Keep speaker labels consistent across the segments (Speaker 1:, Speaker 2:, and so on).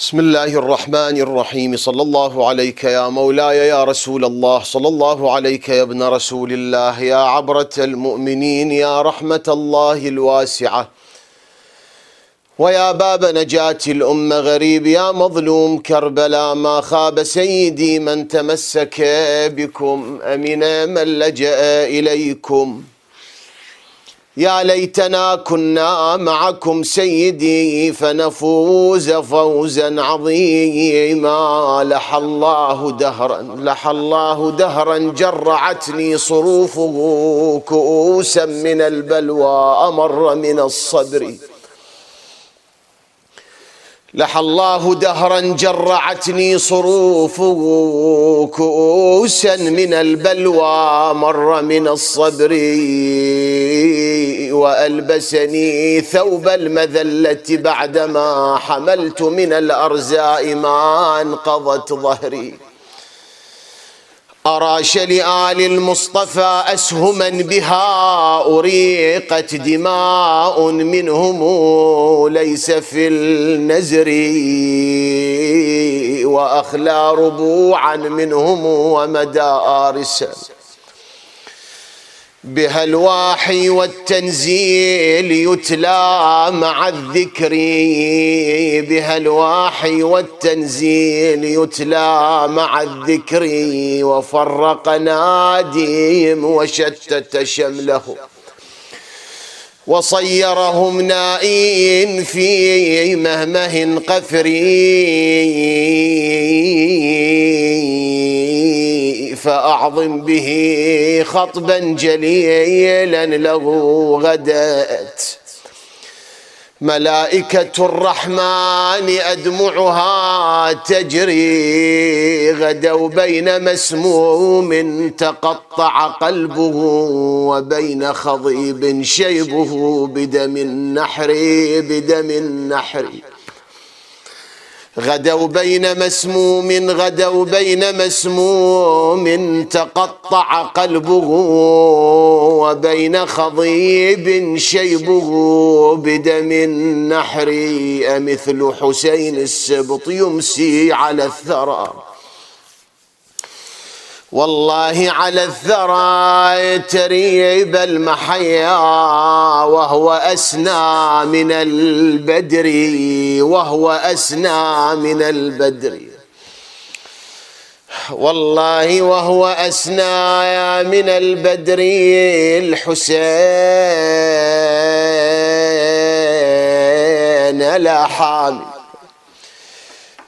Speaker 1: بسم الله الرحمن الرحيم صلى الله عليك يا مولاي يا رسول الله صلى الله عليك يا ابن رسول الله يا عبرة المؤمنين يا رحمة الله الواسعة ويا باب نجاة الأمة غريب يا مظلوم كربلا ما خاب سيدي من تمسك بكم أمنا من لجأ إليكم يا ليتنا كنا معكم سيدي فنفوز فوزا عظيما لح الله دهرا لح الله دهرا جرعتني صروفه كؤوسا من البلوى امر من الصدر لحى الله دهرا جرعتني صروف كؤوسا من البلوى مر من الصبر والبسني ثوب المذله بعدما حملت من الارزاء ما انقضت ظهري أراش لآل المصطفى أسهما بها أريقت دماء منهم ليس في النزر وأخلى ربوعا منهم ومدى آرسا بهالواحي والتنزيل يتلى مع الذكر بهالواحي والتنزيل يتلى مع الذكر وفرق ناديهم وشتت شملهم وصيرهم نائين في مهمه قفري فأعظم به خطبا جليلا له غدت ملائكة الرحمن أدمعها تجري غدوا بين مسموم تقطع قلبه وبين خضيب شيبه بدم النحر بدم النحر غدوا بين مسموم غدوا بين مسموم تقطع قلبه وبين خضيب شيبه بدم النحر أمثل حسين السبط يمسي على الثرى والله على الثرى تريب المحيا وهو أسنى من البدر وهو أسنى من البدر والله وهو أسنى من البدر الحسين لا حامي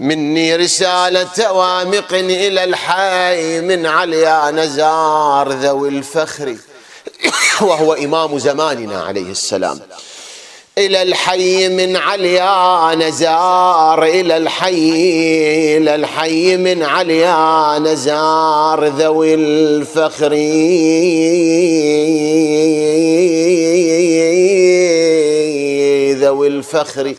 Speaker 1: مني رسالة وامق إلى الحي من عليا نزار ذوي الفخر وهو إمام زماننا عليه السلام إلى الحي من عليا نزار إلى الحي إلى الحي من عليا نزار ذوي الفخر ذوي الفخر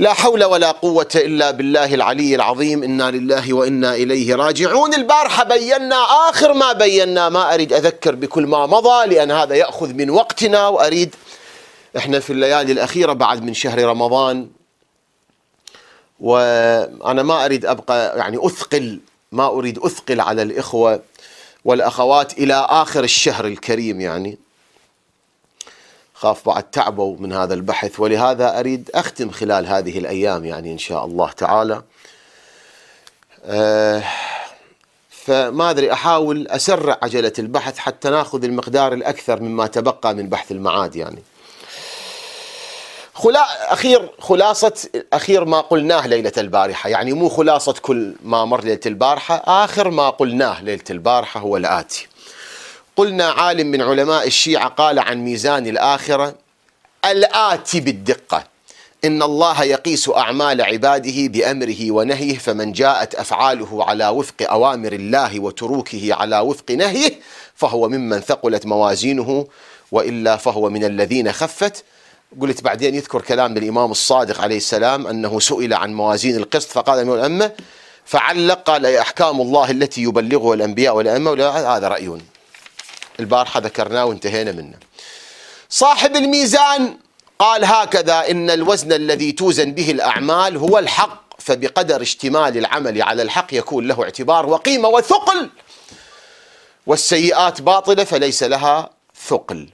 Speaker 1: لا حول ولا قوة إلا بالله العلي العظيم إنا لله وإنا إليه راجعون البارحة بينا آخر ما بينا ما أريد أذكر بكل ما مضى لأن هذا يأخذ من وقتنا وأريد إحنا في الليالي الأخيرة بعد من شهر رمضان وأنا ما أريد أبقى يعني أثقل ما أريد أثقل على الإخوة والأخوات إلى آخر الشهر الكريم يعني خاف بعد تعبوا من هذا البحث ولهذا أريد أختم خلال هذه الأيام يعني إن شاء الله تعالى أه فما أدري أحاول أسرع عجلة البحث حتى ناخذ المقدار الأكثر مما تبقى من بحث المعاد يعني خلا أخير خلاصة أخير ما قلناه ليلة البارحة يعني مو خلاصة كل ما مر ليلة البارحة آخر ما قلناه ليلة البارحة هو الآتي قلنا عالم من علماء الشيعة قال عن ميزان الآخرة الآتي بالدقة إن الله يقيس أعمال عباده بأمره ونهيه فمن جاءت أفعاله على وفق أوامر الله وتروكه على وفق نهيه فهو ممن ثقلت موازينه وإلا فهو من الذين خفت قلت بعدين يذكر كلام الإمام الصادق عليه السلام أنه سئل عن موازين القسط فقال من الأمة فعلق قال أحكام الله التي يبلغها الأنبياء والأئمة هذا رأيون البارحة ذكرناه وانتهينا منه صاحب الميزان قال هكذا إن الوزن الذي توزن به الأعمال هو الحق فبقدر اشتمال العمل على الحق يكون له اعتبار وقيمة وثقل والسيئات باطلة فليس لها ثقل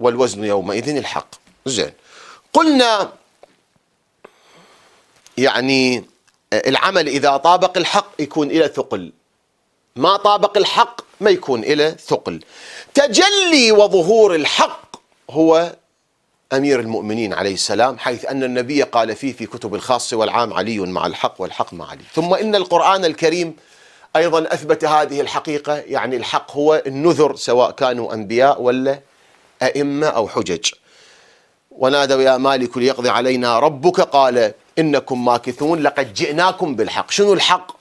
Speaker 1: والوزن يومئذ الحق زين قلنا يعني آه، العمل إذا طابق الحق يكون إلى ثقل ما طابق الحق ما يكون إلى ثقل تجلي وظهور الحق هو أمير المؤمنين عليه السلام حيث أن النبي قال فيه في كتب الخاص والعام علي مع الحق والحق مع علي ثم إن القرآن الكريم أيضا أثبت هذه الحقيقة يعني الحق هو النذر سواء كانوا أنبياء ولا أئمة أو حجج ونادوا يا مالك ليقضي علينا ربك قال إنكم ماكثون لقد جئناكم بالحق شنو الحق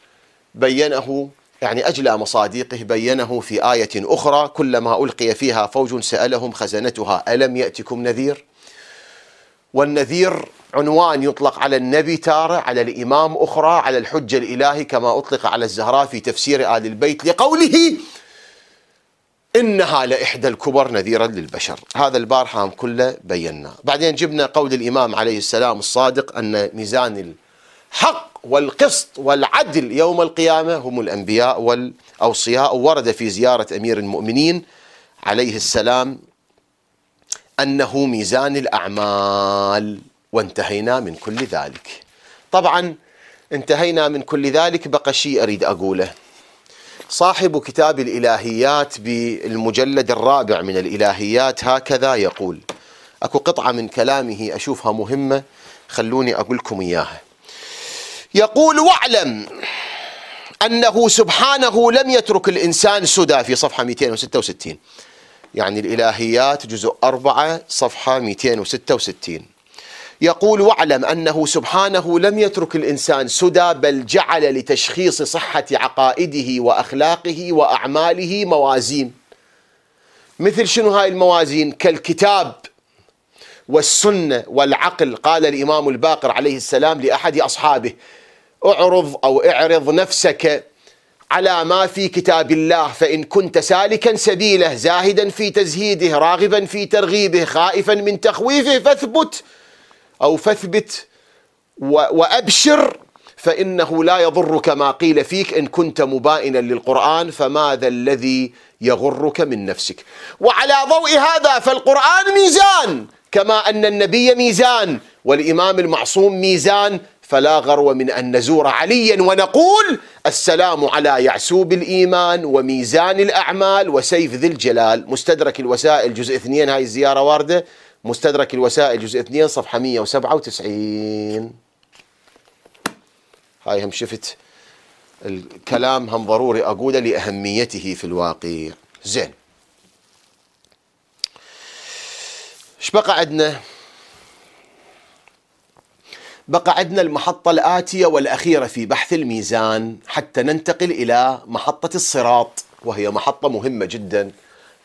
Speaker 1: بينه يعني أجلى مصاديقه بينه في آية أخرى كلما ألقي فيها فوج سألهم خزنتها ألم يأتكم نذير والنذير عنوان يطلق على النبي تارة على الإمام أخرى على الحجة الإلهي كما أطلق على الزهراء في تفسير آل البيت لقوله إنها لإحدى الكبر نذيرا للبشر هذا البارحة كله بينا بعدين جبنا قول الإمام عليه السلام الصادق أن ميزان الحق والقسط والعدل يوم القيامة هم الأنبياء والأوصياء ورد في زيارة أمير المؤمنين عليه السلام أنه ميزان الأعمال وانتهينا من كل ذلك طبعا انتهينا من كل ذلك بقى شيء أريد أقوله صاحب كتاب الإلهيات بالمجلد الرابع من الإلهيات هكذا يقول أكو قطعة من كلامه أشوفها مهمة خلوني أقولكم إياها يقول واعلم أنه سبحانه لم يترك الإنسان سدى في صفحة 266 يعني الإلهيات جزء أربعة صفحة 266 يقول واعلم أنه سبحانه لم يترك الإنسان سدى بل جعل لتشخيص صحة عقائده وأخلاقه وأعماله موازين مثل شنو هاي الموازين كالكتاب والسنة والعقل قال الإمام الباقر عليه السلام لأحد أصحابه اعرض أو اعرض نفسك على ما في كتاب الله فإن كنت سالكا سبيله زاهدا في تزهيده راغبا في ترغيبه خائفا من تخويفه فاثبت أو فاثبت وأبشر فإنه لا يضرك ما قيل فيك إن كنت مبائنا للقرآن فماذا الذي يغرك من نفسك وعلى ضوء هذا فالقرآن ميزان كما أن النبي ميزان والإمام المعصوم ميزان فلا غرو من أن نزور عليا ونقول السلام على يعسوب الإيمان وميزان الأعمال وسيف ذي الجلال مستدرك الوسائل جزء اثنين هاي الزيارة واردة مستدرك الوسائل جزء اثنين صفحة 197 هاي هم شفت الكلام هم ضروري أقوله لأهميته في الواقع زين ايش بقى عندنا بقى عندنا المحطة الآتية والأخيرة في بحث الميزان حتى ننتقل إلى محطة الصراط وهي محطة مهمة جدا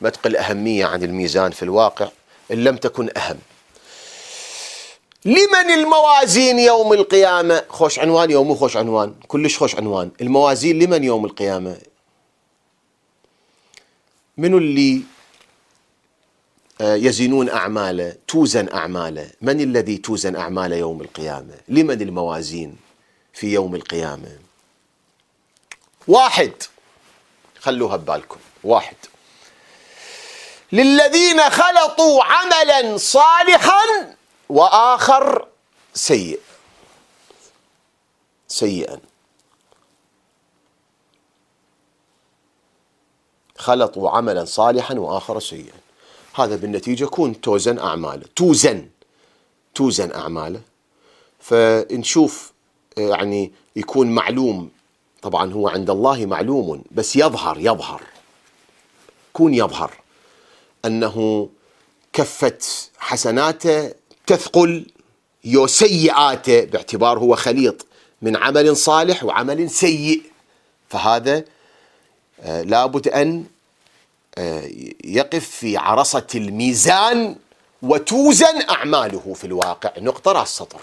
Speaker 1: ما تقل أهمية عن الميزان في الواقع إن لم تكن أهم لمن الموازين يوم القيامة خوش عنوان يوم خوش عنوان كلش خوش عنوان الموازين لمن يوم القيامة منو اللي آه، يزنون أعماله توزن أعماله من الذي توزن أعماله يوم القيامة لمن الموازين في يوم القيامة واحد خلوها ببالكم واحد للذين خلطوا عملا صالحا وآخر سيء سيئا خلطوا عملا صالحا وآخر سيئا هذا بالنتيجه يكون توزن اعماله توزن توزن اعماله فنشوف آه، يعني يكون معلوم طبعا هو عند الله معلوم بس يظهر يظهر كون يظهر انه كفه حسناته تثقل يو سيئاته باعتبار هو خليط من عمل صالح وعمل سيء فهذا آه، لابد ان آه، يقف في عرصة الميزان وتوزن أعماله في الواقع نقطة رأس سطر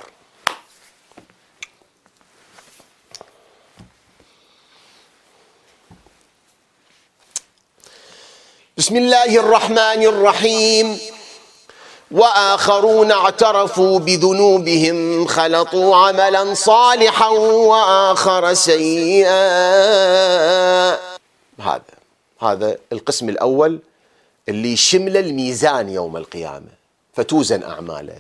Speaker 1: بسم الله الرحمن الرحيم واخرون اعترفوا بذنوبهم خلطوا عملا صالحا واخر سيئا هذا هذا القسم الأول اللي شمل الميزان يوم القيامة فتوزن أعماله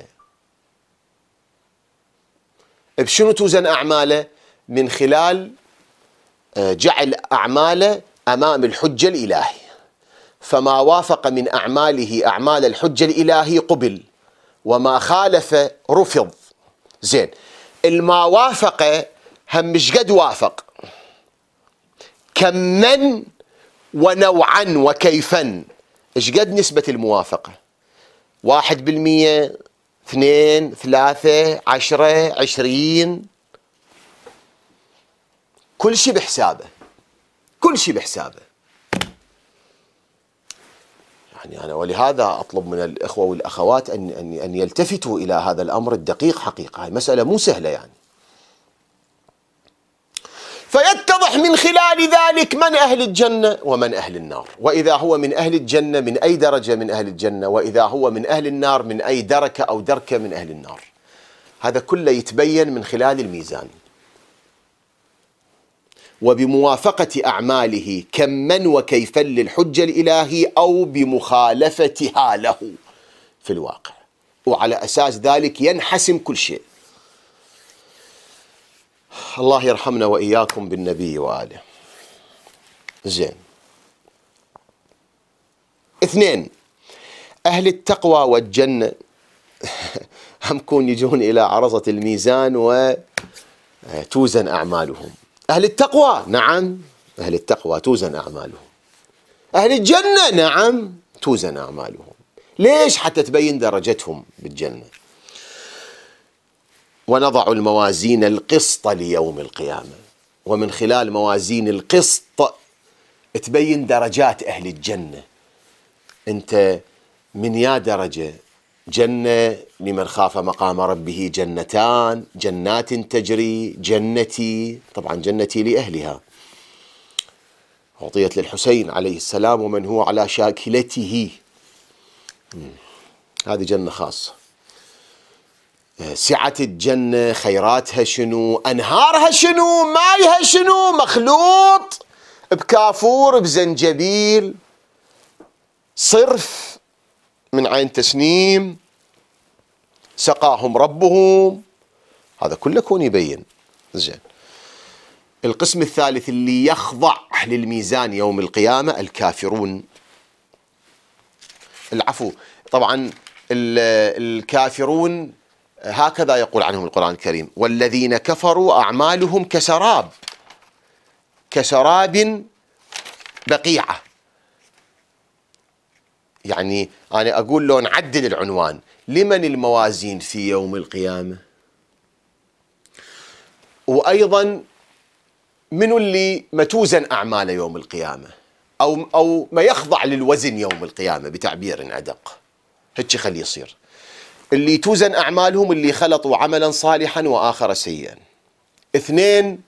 Speaker 1: بشنو توزن أعماله من خلال آه، جعل أعماله أمام الحجة الإلهية فما وافق من أعماله أعمال الحجة الإلهية قبل وما خالف رفض زين الما وافق هم مش قد وافق كم من ونوعا وكيفا ايش قد نسبة الموافقة واحد بالمية اثنين ثلاثة عشرة عشرين كل شيء بحسابه كل شيء بحسابه يعني انا ولهذا اطلب من الاخوه والاخوات ان ان أن يلتفتوا الى هذا الامر الدقيق حقيقه، هاي مساله مو سهله يعني. من خلال ذلك من أهل الجنة ومن أهل النار وإذا هو من أهل الجنة من أي درجة من أهل الجنة وإذا هو من أهل النار من أي دركة أو دركة من أهل النار هذا كله يتبين من خلال الميزان وبموافقة أعماله كمن وكيفا للحجة الإلهي أو بمخالفتها له في الواقع وعلى أساس ذلك ينحسم كل شيء الله يرحمنا واياكم بالنبي واله زين اثنين اهل التقوى والجنه هم كون يجون الى عرصه الميزان وتوزن آه، اعمالهم اهل التقوى نعم اهل التقوى توزن اعمالهم اهل الجنه نعم توزن اعمالهم ليش حتى تبين درجتهم بالجنه ونضع الموازين القسط ليوم القيامه ومن خلال موازين القسط تبين درجات اهل الجنه انت من يا درجه جنه لمن خاف مقام ربه جنتان جنات تجري جنتي طبعا جنتي لاهلها اعطيت للحسين عليه السلام ومن هو على شاكلته هذه جنه خاصه سعة الجنة خيراتها شنو أنهارها شنو مايها شنو مخلوط بكافور بزنجبيل صرف من عين تسنيم سقاهم ربهم هذا كله كون يبين زين القسم الثالث اللي يخضع للميزان يوم القيامة الكافرون العفو طبعا الكافرون هكذا يقول عنهم القرآن الكريم والذين كفروا أعمالهم كسراب كسراب بقيعة يعني أنا أقول لو نعدل العنوان لمن الموازين في يوم القيامة وأيضا من اللي متوزن أعماله يوم القيامة أو, أو ما يخضع للوزن يوم القيامة بتعبير أدق هتش خليه يصير اللي توزن أعمالهم اللي خلطوا عملا صالحا وآخر سيئا اثنين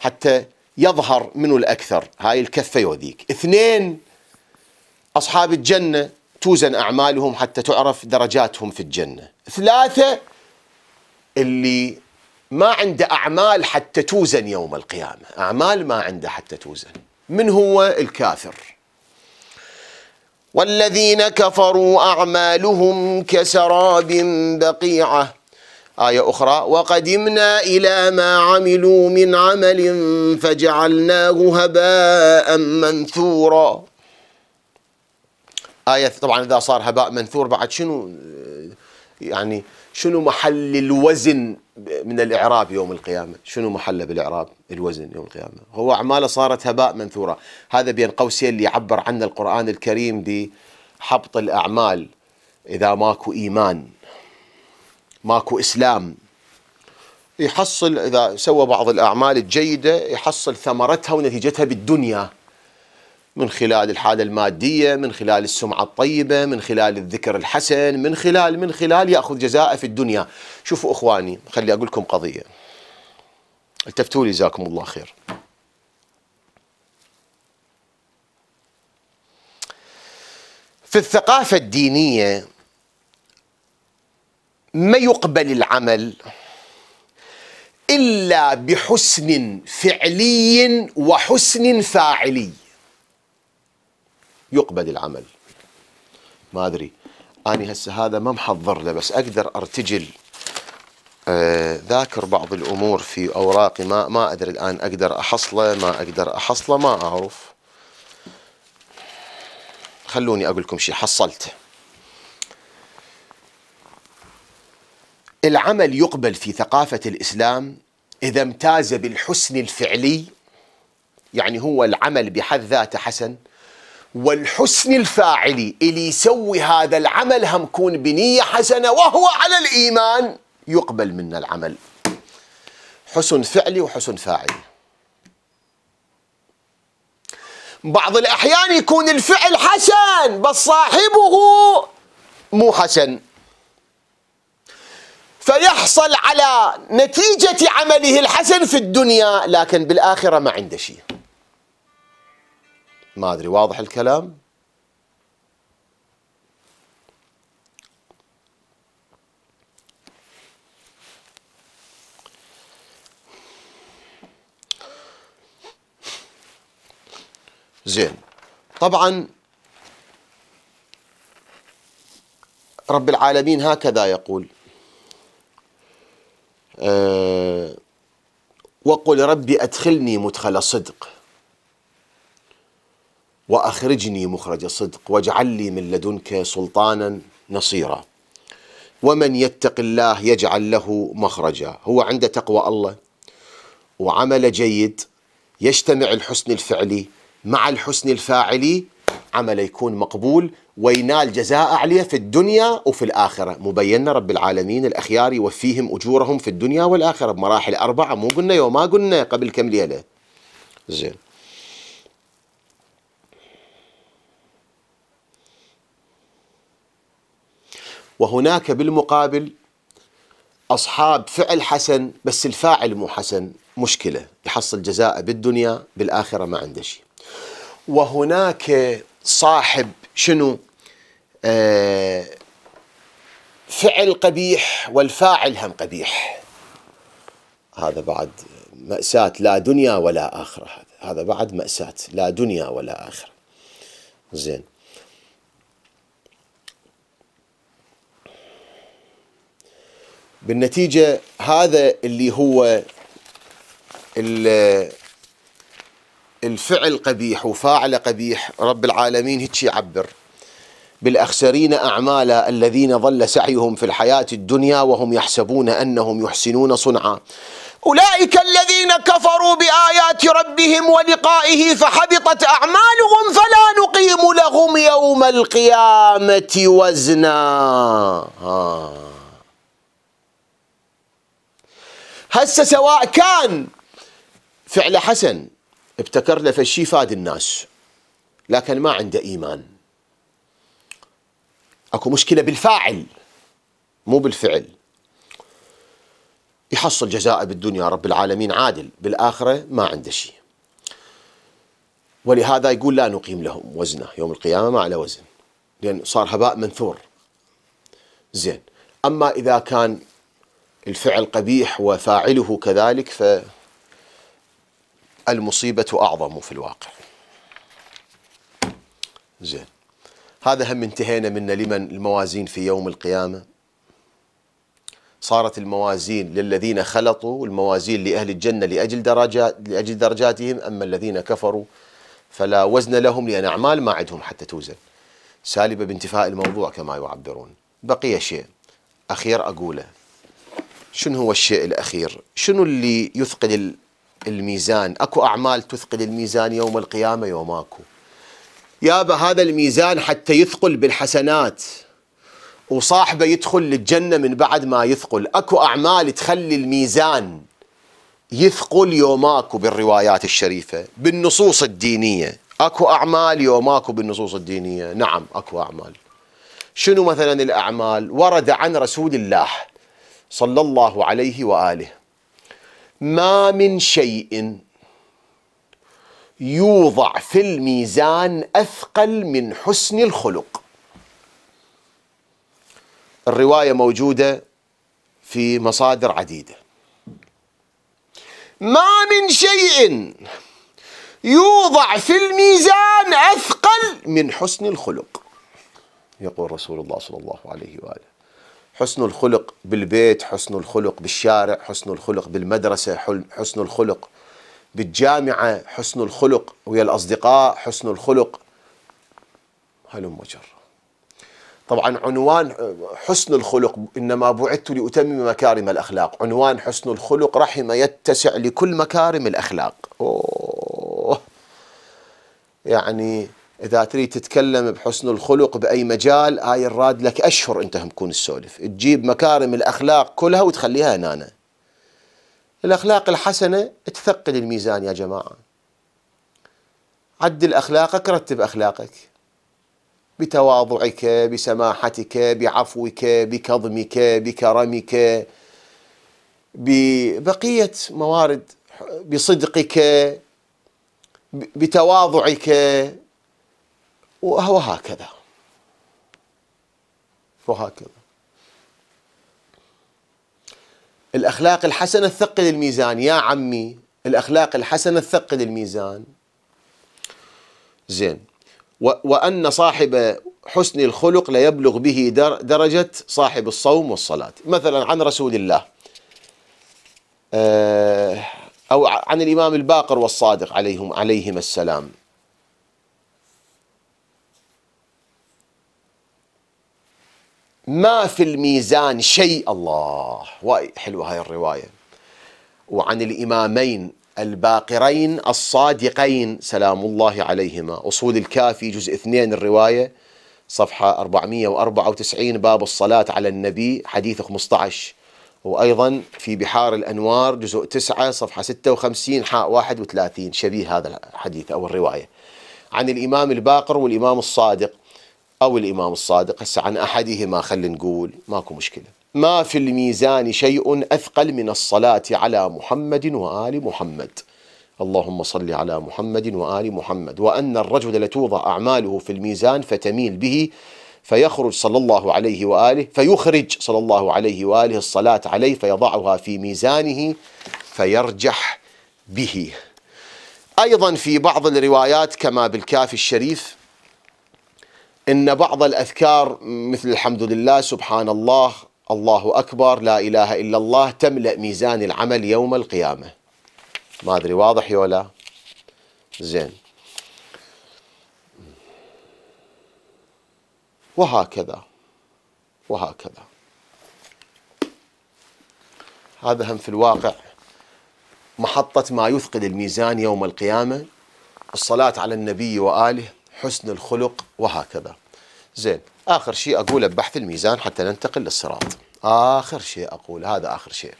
Speaker 1: حتى يظهر منه الأكثر هاي الكفة يوديك اثنين أصحاب الجنة توزن أعمالهم حتى تعرف درجاتهم في الجنة ثلاثة اللي ما عنده أعمال حتى توزن يوم القيامة أعمال ما عنده حتى توزن من هو الكافر والذين كفروا أعمالهم كسراب بقيعة آية أخرى وقدمنا إلى ما عملوا من عمل فجعلناه هباء منثورا آية طبعا إذا صار هباء منثور بعد شنو يعني شنو محل الوزن من الإعراب يوم القيامة شنو محله بالإعراب الوزن يوم القيامة هو أعماله صارت هباء منثورة هذا بين قوسين اللي يعبر عنه القرآن الكريم بحبط الأعمال إذا ماكو إيمان ماكو إسلام يحصل إذا سوى بعض الأعمال الجيدة يحصل ثمرتها ونتيجتها بالدنيا من خلال الحاله الماديه، من خلال السمعه الطيبه، من خلال الذكر الحسن، من خلال من خلال ياخذ جزاءه في الدنيا. شوفوا اخواني خلي اقول لكم قضيه. التفتوا لي جزاكم الله خير. في الثقافه الدينيه ما يقبل العمل الا بحسن فعلي وحسن فاعلي. يقبل العمل ما ادري اني هسه هذا ما محضر له بس اقدر ارتجل آه ذاكر بعض الامور في اوراقي ما ما ادري الان اقدر احصله ما اقدر احصله ما اعرف خلوني اقول لكم شيء حصلت العمل يقبل في ثقافه الاسلام اذا امتاز بالحسن الفعلي يعني هو العمل بحد ذاته حسن والحسن الفاعلي اللي يسوي هذا العمل هم كون بنية حسنة وهو على الإيمان يقبل منا العمل حسن فعلي وحسن فاعلي بعض الأحيان يكون الفعل حسن بس صاحبه مو حسن فيحصل على نتيجة عمله الحسن في الدنيا لكن بالآخرة ما عنده شيء ما أدري واضح الكلام زين طبعا رب العالمين هكذا يقول أه وقل ربي أدخلني مدخل صدق واخرجني مخرج الصدق واجعل لي من لدنك سلطانا نصيرا ومن يتق الله يجعل له مخرجا هو عنده تقوى الله وعمل جيد يجتمع الحسن الفعلي مع الحسن الفاعلي عمل يكون مقبول وينال جزاء عليه في الدنيا وفي الآخرة مبينا رب العالمين الأخيار يوفيهم أجورهم في الدنيا والآخرة بمراحل أربعة مو قلنا يوم ما قلنا قبل كم ليلة زين وهناك بالمقابل أصحاب فعل حسن بس الفاعل مو حسن مشكلة يحصل جزاء بالدنيا بالآخرة ما عنده شيء وهناك صاحب شنو آه فعل قبيح والفاعل هم قبيح هذا بعد مأساة لا دنيا ولا آخرة هذا بعد مأساة لا دنيا ولا آخرة زين بالنتيجة هذا اللي هو الفعل قبيح وفاعل قبيح رب العالمين هيك يعبر بالأخسرين أعمالا الذين ضل سعيهم في الحياة الدنيا وهم يحسبون أنهم يحسنون صنعا أولئك الذين كفروا بآيات ربهم ولقائه فحبطت أعمالهم فلا نقيم لهم يوم القيامة وزنا آه. هسه سواء كان فعل حسن ابتكر له فشي فاد الناس لكن ما عنده ايمان اكو مشكله بالفاعل مو بالفعل يحصل جزاء بالدنيا رب العالمين عادل بالاخره ما عنده شيء ولهذا يقول لا نقيم لهم وزنه يوم القيامه ما على وزن لان صار هباء منثور زين اما اذا كان الفعل قبيح وفاعله كذلك فالمصيبة أعظم في الواقع زين هذا هم انتهينا منه لمن الموازين في يوم القيامة صارت الموازين للذين خلطوا والموازين لأهل الجنة لأجل, درجات لأجل درجاتهم أما الذين كفروا فلا وزن لهم لأن أعمال ما عندهم حتى توزن سالبة بانتفاء الموضوع كما يعبرون بقي شيء أخير أقوله شنو هو الشيء الأخير شنو اللي يثقل الميزان أكو أعمال تثقل الميزان يوم القيامة يوم أكو يابا هذا الميزان حتى يثقل بالحسنات وصاحبه يدخل للجنة من بعد ما يثقل أكو أعمال تخلي الميزان يثقل يوماكو بالروايات الشريفة بالنصوص الدينية أكو أعمال يوماكو بالنصوص الدينية نعم أكو أعمال شنو مثلا الأعمال ورد عن رسول الله صلى الله عليه واله ما من شيء يوضع في الميزان اثقل من حسن الخلق الروايه موجوده في مصادر عديده ما من شيء يوضع في الميزان اثقل من حسن الخلق يقول رسول الله صلى الله عليه واله حسن الخلق بالبيت حسن الخلق بالشارع حسن الخلق بالمدرسة حسن الخلق بالجامعة حسن الخلق ويا الأصدقاء حسن الخلق هلم مجر طبعا عنوان حسن الخلق إنما بعدت لأتمم مكارم الأخلاق عنوان حسن الخلق رحم يتسع لكل مكارم الأخلاق أوه يعني اذا تريد تتكلم بحسن الخلق باي مجال هاي الراد لك اشهر انت هم تكون السولف تجيب مكارم الاخلاق كلها وتخليها هنا الاخلاق الحسنه تثقل الميزان يا جماعه عدل اخلاقك رتب اخلاقك بتواضعك بسماحتك بعفوك بكظمك بكرمك ببقيه موارد بصدقك بتواضعك وهكذا وهكذا الأخلاق الحسنة ثقل الميزان يا عمي الأخلاق الحسنة ثقل الميزان زين وأن صاحب حسن الخلق ليبلغ به درجة صاحب الصوم والصلاة مثلا عن رسول الله آه، أو عن الإمام الباقر والصادق عليهم عليهما السلام ما في الميزان شيء الله حلوة هاي الرواية وعن الإمامين الباقرين الصادقين سلام الله عليهما أصول الكافي جزء اثنين الرواية صفحة 494 باب الصلاة على النبي حديث 15 وأيضا في بحار الأنوار جزء 9 صفحة 56 حاء 31 شبيه هذا الحديث أو الرواية عن الإمام الباقر والإمام الصادق أو الإمام الصادق هسه عن أحدهما خلينا نقول ماكو مشكلة ما في الميزان شيء أثقل من الصلاة على محمد وآل محمد اللهم صل على محمد وآل محمد وأن الرجل لتوضع أعماله في الميزان فتميل به فيخرج صلى الله عليه وآله فيخرج صلى الله عليه وآله الصلاة عليه فيضعها في ميزانه فيرجح به أيضا في بعض الروايات كما بالكافي الشريف إن بعض الأذكار مثل الحمد لله سبحان الله الله أكبر لا إله إلا الله تملأ ميزان العمل يوم القيامة ما أدري واضح يولا زين وهكذا وهكذا هذا هم في الواقع محطة ما يثقل الميزان يوم القيامة الصلاة على النبي وآله حسن الخلق وهكذا زين آخر شيء أقوله ببحث الميزان حتى ننتقل للصراط آخر شيء أقول هذا آخر شيء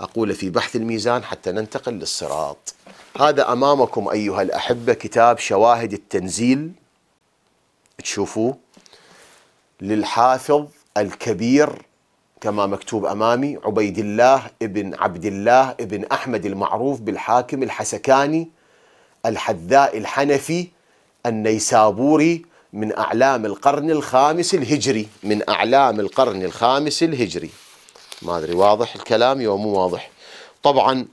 Speaker 1: أقول في بحث الميزان حتى ننتقل للصراط هذا أمامكم أيها الأحبة كتاب شواهد التنزيل تشوفوه للحافظ الكبير كما مكتوب أمامي عبيد الله ابن عبد الله ابن أحمد المعروف بالحاكم الحسكاني الحذاء الحنفي النيسابوري من أعلام القرن الخامس الهجري من أعلام القرن الخامس الهجري ما أدري واضح الكلام يوم مو واضح طبعا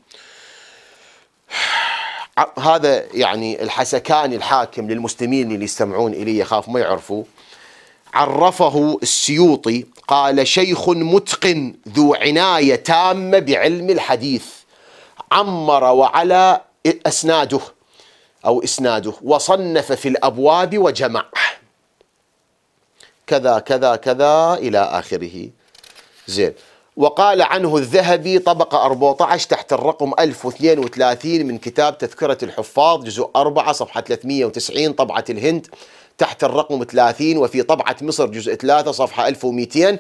Speaker 1: هذا يعني الحسكاني الحاكم للمسلمين اللي يستمعون إلي يخاف ما يعرفوا عرفه السيوطي قال شيخ متقن ذو عناية تامة بعلم الحديث عمر وعلى أسناده أو إسناده وصنف في الأبواب وجمع كذا كذا كذا إلى آخره زين وقال عنه الذهبي طبقة 14 تحت الرقم 1032 من كتاب تذكرة الحفاظ جزء 4 صفحة 390 طبعة الهند تحت الرقم 30 وفي طبعة مصر جزء 3 صفحة 1200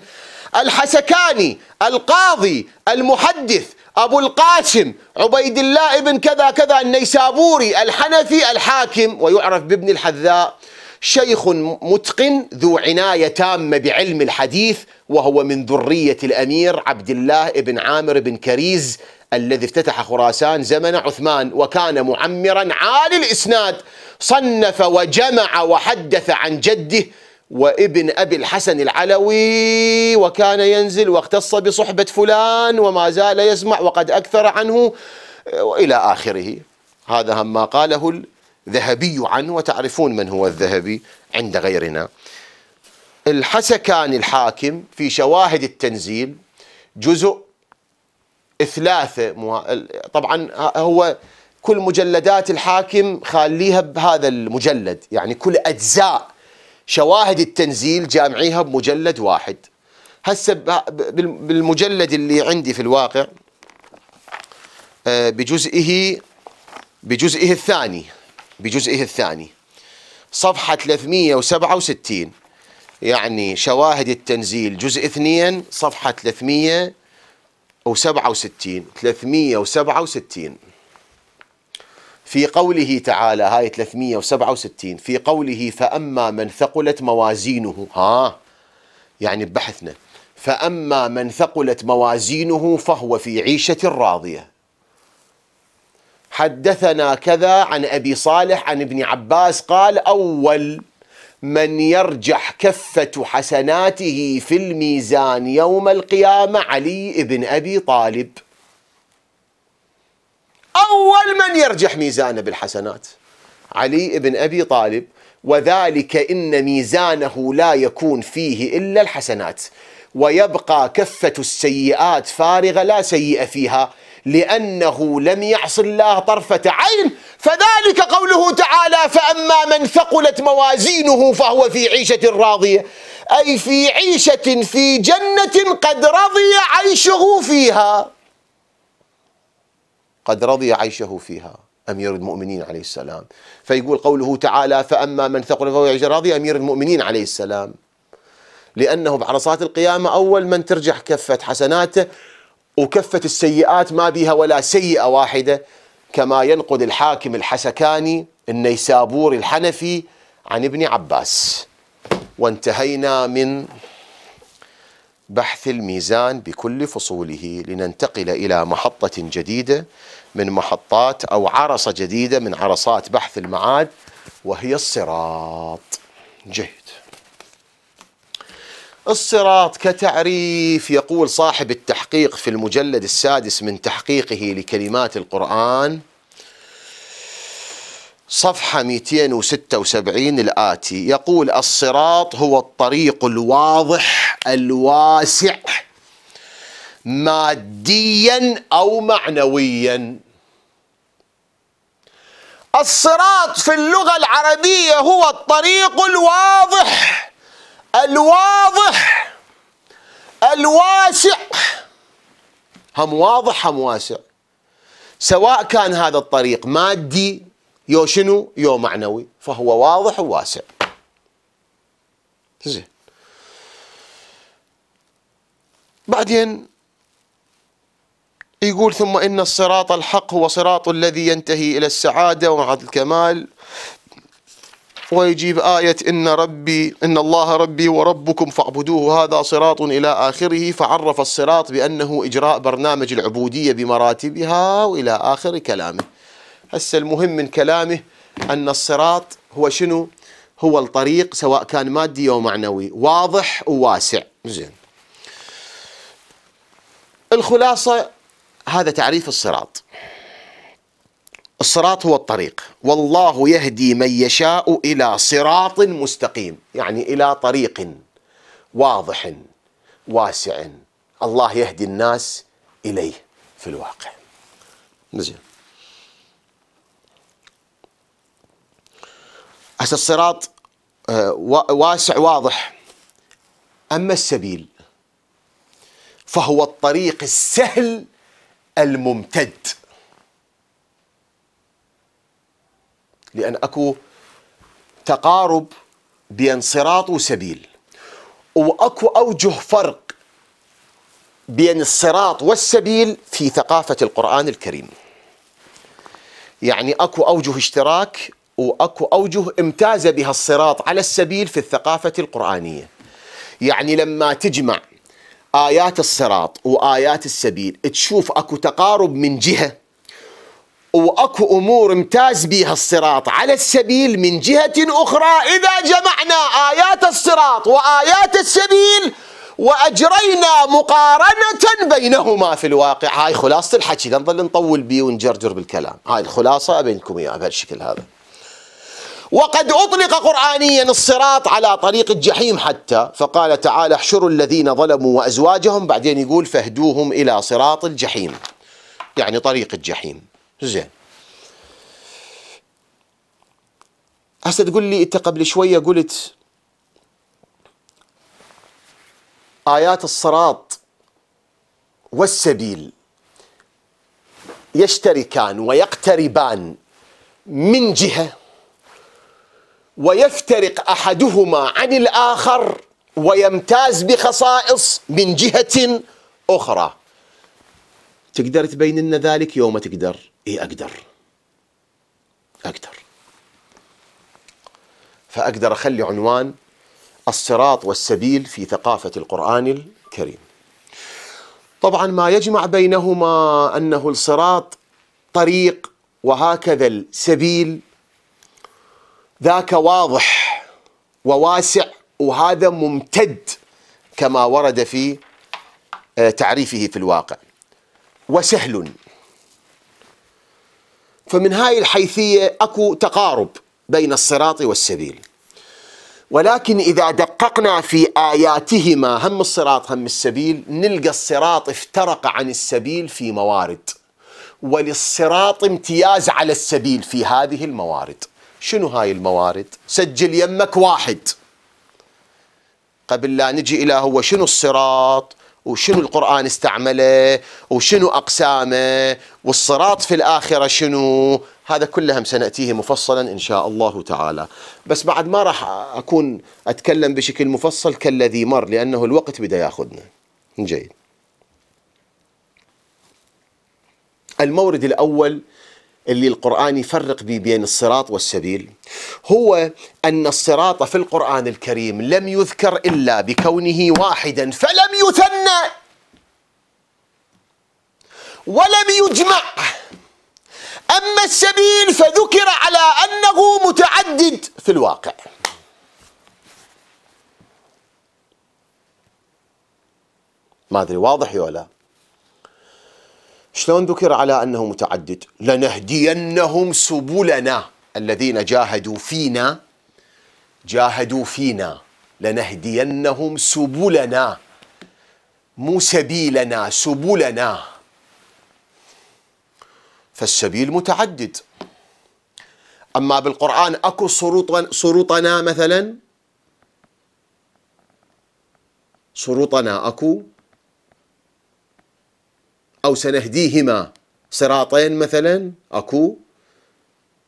Speaker 1: الحسكاني القاضي المحدث أبو القاسم عبيد الله ابن كذا كذا النيسابوري الحنفي الحاكم ويعرف بابن الحذاء شيخ متقن ذو عناية تامة بعلم الحديث وهو من ذرية الأمير عبد الله بن عامر بن كريز الذي افتتح خراسان زمن عثمان وكان معمرا عالي الإسناد صنف وجمع وحدث عن جده وابن أبي الحسن العلوي وكان ينزل واختص بصحبة فلان وما زال يسمع وقد أكثر عنه وإلى آخره هذا هم ما قاله الذهبي عنه وتعرفون من هو الذهبي عند غيرنا الحسكاني الحاكم في شواهد التنزيل جزء ثلاثة طبعا هو كل مجلدات الحاكم خاليها بهذا المجلد يعني كل أجزاء شواهد التنزيل جامعيها بمجلد واحد هسه بالمجلد اللي عندي في الواقع آه، بجزئه بجزئه الثاني بجزئه الثاني صفحة 367 يعني شواهد التنزيل جزء 2 صفحة 367 367 في قوله تعالى هاي 367 في قوله فأما من ثقلت موازينه ها يعني ببحثنا فأما من ثقلت موازينه فهو في عيشة راضية حدثنا كذا عن أبي صالح عن ابن عباس قال أول من يرجح كفة حسناته في الميزان يوم القيامة علي بن أبي طالب أول من يرجح ميزانه بالحسنات علي بن أبي طالب وذلك إن ميزانه لا يكون فيه إلا الحسنات ويبقى كفة السيئات فارغة لا سيئة فيها لأنه لم يعص الله طرفة عين فذلك قوله تعالى فأما من ثقلت موازينه فهو في عيشة راضية أي في عيشة في جنة قد رضي عيشه فيها قد رضي عيشه فيها أمير المؤمنين عليه السلام فيقول قوله تعالى فأما من ثقل فهو راضي أمير المؤمنين عليه السلام لأنه بعرصات القيامة أول من ترجح كفة حسناته وكفة السيئات ما بها ولا سيئة واحدة كما ينقد الحاكم الحسكاني النيسابوري الحنفي عن ابن عباس وانتهينا من بحث الميزان بكل فصوله لننتقل إلى محطة جديدة من محطات أو عرصة جديدة من عرصات بحث المعاد وهي الصراط جيد الصراط كتعريف يقول صاحب التحقيق في المجلد السادس من تحقيقه لكلمات القرآن صفحة 276 الآتي يقول الصراط هو الطريق الواضح الواسع ماديا أو معنويا الصراط في اللغة العربية هو الطريق الواضح الواضح الواسع هم واضح هم واسع سواء كان هذا الطريق مادي يو شنو يو معنوي فهو واضح وواسع زين بعدين يقول ثم إن الصراط الحق هو صراط الذي ينتهي إلى السعادة ومع الكمال ويجيب آية إن ربي إن الله ربي وربكم فاعبدوه هذا صراط إلى آخره فعرف الصراط بأنه إجراء برنامج العبودية بمراتبها وإلى آخر كلامه هسه المهم من كلامه أن الصراط هو شنو هو الطريق سواء كان مادي أو معنوي واضح وواسع زين الخلاصة هذا تعريف الصراط الصراط هو الطريق والله يهدي من يشاء الى صراط مستقيم يعني الى طريق واضح واسع الله يهدي الناس اليه في الواقع زين هسه الصراط آه، واسع واضح اما السبيل فهو الطريق السهل الممتد لأن أكو تقارب بين صراط وسبيل وأكو أوجه فرق بين الصراط والسبيل في ثقافة القرآن الكريم يعني أكو أوجه اشتراك وأكو أوجه امتاز بها الصراط على السبيل في الثقافة القرآنية يعني لما تجمع آيات الصراط وآيات السبيل تشوف أكو تقارب من جهة وأكو أمور امتاز بها الصراط على السبيل من جهة أخرى إذا جمعنا آيات الصراط وآيات السبيل وأجرينا مقارنة بينهما في الواقع هاي خلاصة الحكي لا نطول بيه ونجرجر بالكلام هاي الخلاصة بينكم إياها بهالشكل هذا وقد أطلق قرآنيا الصراط على طريق الجحيم حتى فقال تعالى احشروا الذين ظلموا وأزواجهم بعدين يقول فاهدوهم إلى صراط الجحيم يعني طريق الجحيم زين هسه تقول لي انت قبل شويه قلت ايات الصراط والسبيل يشتركان ويقتربان من جهه ويفترق احدهما عن الاخر ويمتاز بخصائص من جهه اخرى تقدر تبين لنا ذلك يوم تقدر اي اقدر اقدر فاقدر اخلي عنوان الصراط والسبيل في ثقافه القران الكريم طبعا ما يجمع بينهما انه الصراط طريق وهكذا السبيل ذاك واضح وواسع وهذا ممتد كما ورد في آه، تعريفه في الواقع وسهل فمن هاي الحيثية أكو تقارب بين الصراط والسبيل ولكن إذا دققنا في آياتهما هم الصراط هم السبيل نلقى الصراط افترق عن السبيل في موارد وللصراط امتياز على السبيل في هذه الموارد شنو هاي الموارد سجل يمك واحد قبل لا نجي إلى هو شنو الصراط وشنو القرآن استعمله وشنو أقسامه والصراط في الآخرة شنو هذا كله سنأتيه مفصلا إن شاء الله تعالى بس بعد ما راح أكون أتكلم بشكل مفصل كالذي مر لأنه الوقت بدأ يأخذنا جيد المورد الأول اللي القرآن يفرق بي بين الصراط والسبيل هو أن الصراط في القرآن الكريم لم يذكر إلا بكونه واحدا فلم يثنى ولم يجمع أما السبيل فذكر على أنه متعدد في الواقع ما أدري واضح ولا شلون ذكر على أنه متعدد لنهدينهم سبلنا الذين جاهدوا فينا جاهدوا فينا لنهدينهم سبلنا مو سبيلنا سبلنا فالسبيل متعدد أما بالقرآن أكو سرطنا مثلا سرطنا أكو أو سنهديهما صراطين مثلا أكو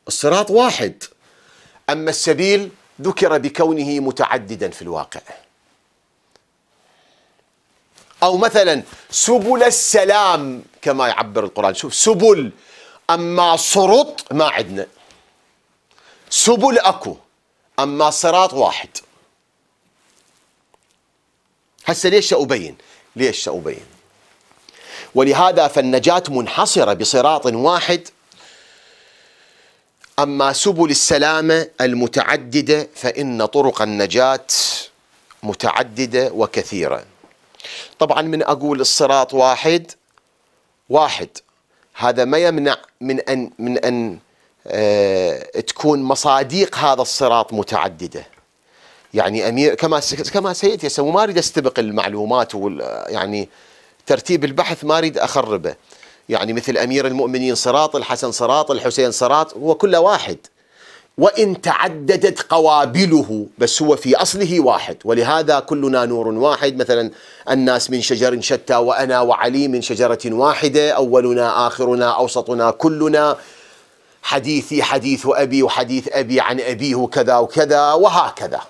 Speaker 1: الصراط واحد أما السبيل ذكر بكونه متعددا في الواقع أو مثلا سبل السلام كما يعبر القرآن شوف سبل أما صرط ما عندنا سبل أكو أما صراط واحد هسه ليش سأبين ليش سأبين ولهذا فالنجاة منحصرة بصراط واحد أما سبل السلامة المتعددة فإن طرق النجاة متعددة وكثيرة طبعا من أقول الصراط واحد واحد هذا ما يمنع من أن من أن آه، تكون مصاديق هذا الصراط متعدده يعني امير كما كما سياتي ما اريد استبق المعلومات يعني ترتيب البحث ما اريد اخربه يعني مثل امير المؤمنين صراط الحسن صراط الحسين صراط هو كله واحد وان تعددت قوابله بس هو في اصله واحد ولهذا كلنا نور واحد مثلا الناس من شجر شتى وانا وعلي من شجره واحده اولنا اخرنا اوسطنا كلنا حديثي حديث ابي وحديث ابي عن ابيه كذا وكذا وهكذا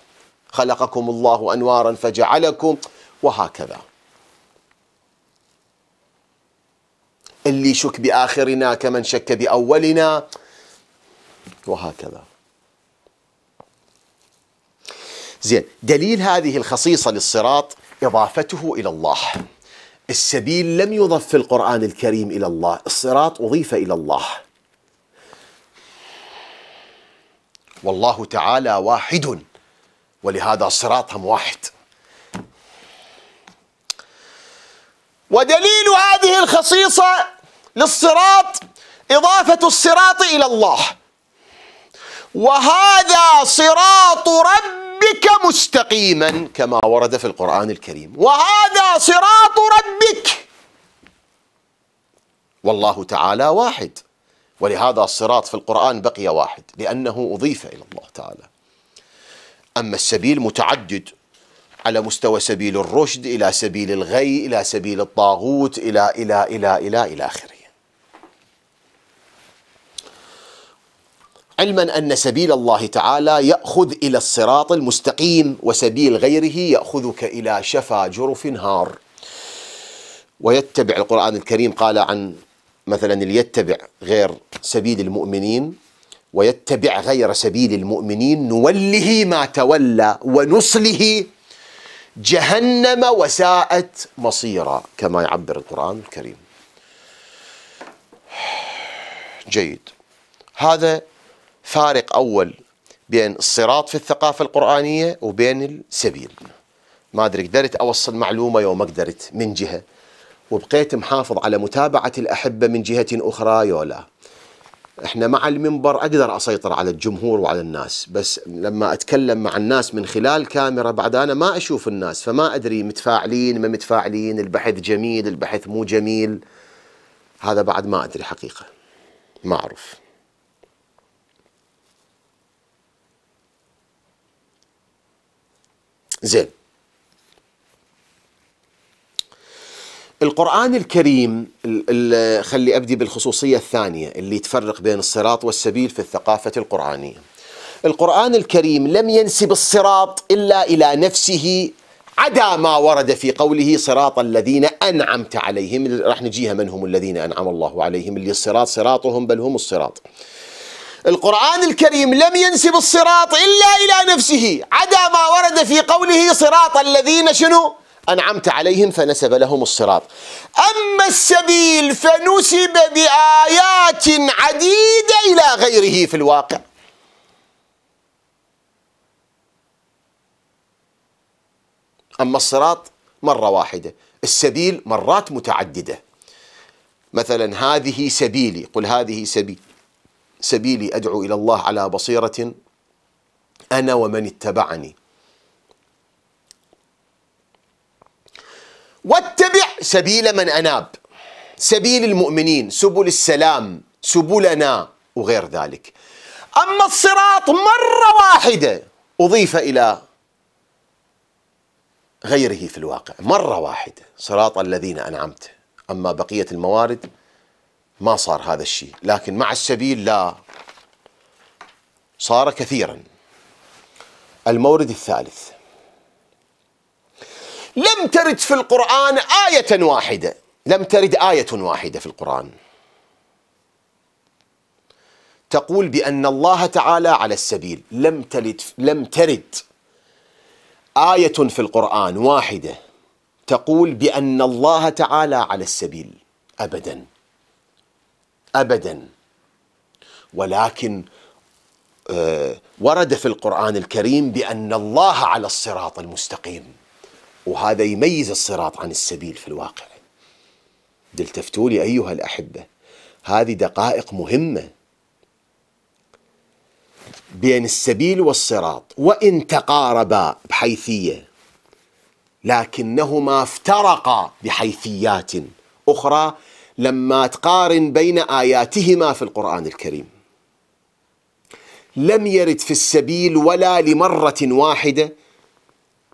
Speaker 1: خلقكم الله انوارا فجعلكم وهكذا اللي شك باخرنا كمن شك باولنا وهكذا زين دليل هذه الخصيصه للصراط اضافته الى الله السبيل لم يضف في القران الكريم الى الله الصراط اضيف الى الله والله تعالى واحد ولهذا صراطهم واحد ودليل هذه الخصيصة للصراط إضافة الصراط إلى الله وهذا صراط ربك مستقيما كما ورد في القرآن الكريم وهذا صراط ربك والله تعالى واحد ولهذا الصراط في القرآن بقي واحد لأنه أضيف إلى الله تعالى أما السبيل متعدد على مستوى سبيل الرشد إلى سبيل الغي إلى سبيل الطاغوت إلى إلى إلى إلى إلى, آخره علما ان سبيل الله تعالى ياخذ الى الصراط المستقيم وسبيل غيره ياخذك الى شفا جرف هار ويتبع القران الكريم قال عن مثلا ليتبع غير سبيل المؤمنين ويتبع غير سبيل المؤمنين نوله ما تولى ونصله جهنم وساءت مصيرا كما يعبر القران الكريم جيد هذا فارق أول بين الصراط في الثقافة القرآنية وبين السبيل ما أدري قدرت أوصل معلومة يوم ما قدرت من جهة وبقيت محافظ على متابعة الأحبة من جهة أخرى يولا احنا مع المنبر اقدر اسيطر على الجمهور وعلى الناس بس لما اتكلم مع الناس من خلال كاميرا بعد انا ما اشوف الناس فما ادري متفاعلين ما متفاعلين البحث جميل البحث مو جميل هذا بعد ما ادري حقيقه ما اعرف زين القرآن الكريم خلي أبدي بالخصوصية الثانية اللي تفرق بين الصراط والسبيل في الثقافة القرآنية القرآن الكريم لم ينسب الصراط إلا إلى نفسه عدا ما ورد في قوله صراط الذين أنعمت عليهم راح نجيها من هم الذين أنعم الله عليهم اللي الصراط صراطهم بل هم الصراط القرآن الكريم لم ينسب الصراط إلا إلى نفسه عدا ما ورد في قوله صراط الذين شنو أنعمت عليهم فنسب لهم الصراط أما السبيل فنسب بآيات عديدة إلى غيره في الواقع أما الصراط مرة واحدة السبيل مرات متعددة مثلا هذه سبيلي قل هذه سبيلي سبيلي أدعو إلى الله على بصيرة أنا ومن اتبعني واتبع سبيل من أناب سبيل المؤمنين سبل السلام سبلنا وغير ذلك أما الصراط مرة واحدة أضيف إلى غيره في الواقع مرة واحدة صراط الذين أنعمت أما بقية الموارد ما صار هذا الشيء لكن مع السبيل لا صار كثيرا المورد الثالث لم ترد في القرآن آية واحدة لم ترد آية واحدة في القرآن تقول بأن الله تعالى على السبيل لم ترد لم ترد آية في القرآن واحدة تقول بأن الله تعالى على السبيل أبداً ابدا ولكن آه، ورد في القران الكريم بان الله على الصراط المستقيم وهذا يميز الصراط عن السبيل في الواقع دلتفتوا لي ايها الاحبه هذه دقائق مهمه بين السبيل والصراط وان تقاربا بحيثيه لكنهما افترقا بحيثيات اخرى لما تقارن بين آياتهما في القرآن الكريم لم يرد في السبيل ولا لمرة واحدة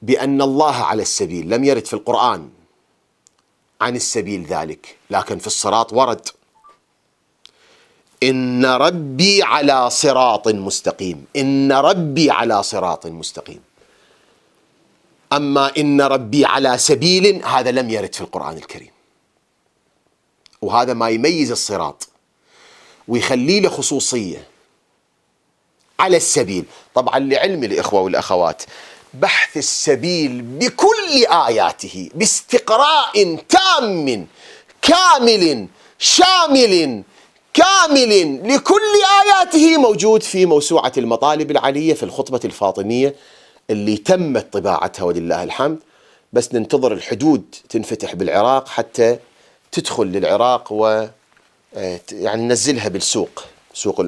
Speaker 1: بأن الله على السبيل لم يرد في القرآن عن السبيل ذلك لكن في الصراط ورد إن ربي على صراط مستقيم إن ربي على صراط مستقيم أما إن ربي على سبيل هذا لم يرد في القرآن الكريم وهذا ما يميز الصراط ويخلي له خصوصيه على السبيل طبعا لعلم الاخوه والاخوات بحث السبيل بكل اياته باستقراء تام كامل شامل كامل لكل اياته موجود في موسوعه المطالب العليه في الخطبه الفاطميه اللي تمت طباعتها ولله الحمد بس ننتظر الحدود تنفتح بالعراق حتى تدخل للعراق و آه، يعني ننزلها بالسوق سوق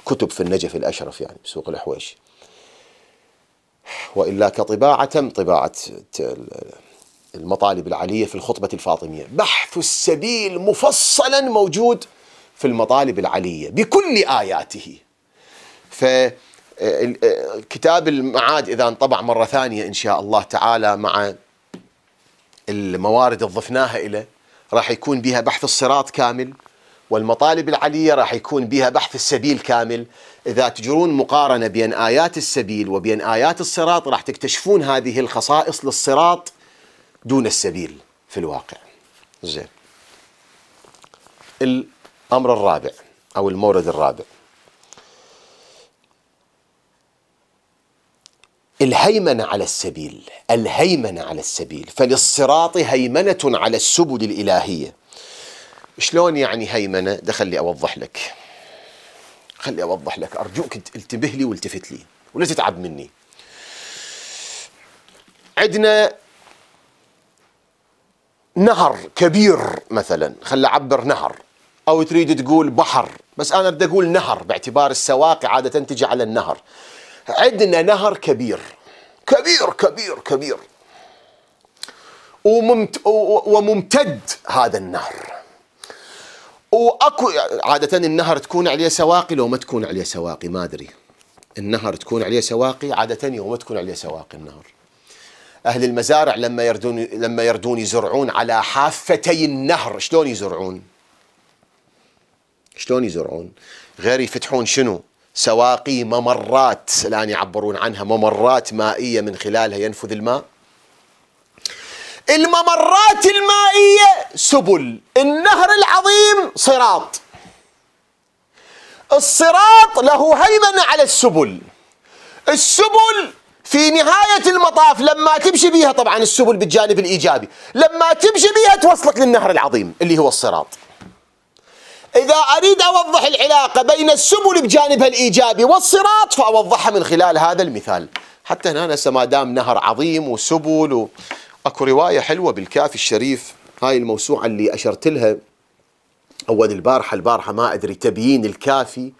Speaker 1: الكتب في النجف الأشرف يعني سوق الحويش وإلا كطباعة تم طباعة المطالب العالية في الخطبة الفاطمية بحث السبيل مفصلا موجود في المطالب العالية بكل آياته ف آه، آه، كتاب المعاد إذا انطبع مرة ثانية إن شاء الله تعالى مع الموارد اللي ضفناها اليه راح يكون بها بحث الصراط كامل والمطالب العلية راح يكون بها بحث السبيل كامل إذا تجرون مقارنة بين آيات السبيل وبين آيات الصراط راح تكتشفون هذه الخصائص للصراط دون السبيل في الواقع زين الأمر الرابع أو المورد الرابع الهيمنة على السبيل الهيمنة على السبيل فللصراط هيمنة على السبل الإلهية شلون يعني هيمنة دخل لي أوضح لك خلي أوضح لك أرجوك انتبه لي والتفت لي ولا تتعب مني عندنا نهر كبير مثلا خلي أعبر نهر أو تريد تقول بحر بس أنا بدي أقول نهر باعتبار السواقي عادة تجي على النهر عندنا نهر كبير كبير كبير كبير وممت وممتد هذا النهر واكو عاده النهر تكون عليه سواقي لو ما تكون عليه سواقي ما ادري النهر تكون عليه سواقي عاده يوم ما تكون عليه سواقي النهر اهل المزارع لما يردون لما يردون يزرعون على حافتي النهر شلون يزرعون شلون يزرعون غير يفتحون شنو سواقي ممرات الآن يعبرون عنها ممرات مائية من خلالها ينفذ الماء الممرات المائية سبل النهر العظيم صراط الصراط له هيمنة على السبل السبل في نهاية المطاف لما تمشي بيها طبعا السبل بالجانب الإيجابي لما تمشي بيها توصلك للنهر العظيم اللي هو الصراط إذا أريد أوضح العلاقة بين السبل بجانبها الإيجابي والصراط فأوضحها من خلال هذا المثال حتى هنا هسه ما دام نهر عظيم وسبل و... اكو روايه حلوه بالكافي الشريف هاي الموسوعه اللي اشرت لها اول البارحه البارحه ما ادري تبيين الكافي